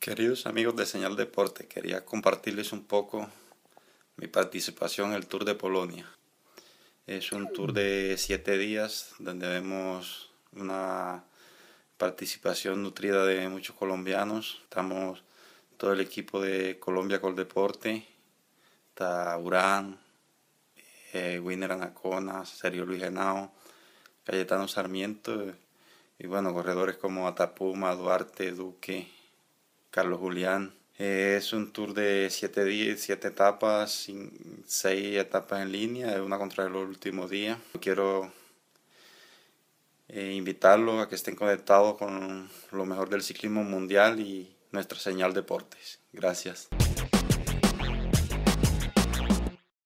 Queridos amigos de Señal Deporte, quería compartirles un poco mi participación en el Tour de Polonia. Es un tour de siete días donde vemos una participación nutrida de muchos colombianos. Estamos todo el equipo de Colombia Col Deporte, está Urán, eh, Winner Anacona, Sergio Luis Henao, Cayetano Sarmiento y bueno, corredores como Atapuma, Duarte, Duque, Carlos Julián. Eh, es un tour de 7 días, siete etapas, 6 etapas en línea, una contra el último día. Quiero eh, invitarlos a que estén conectados con lo mejor del ciclismo mundial y nuestra señal deportes. Gracias.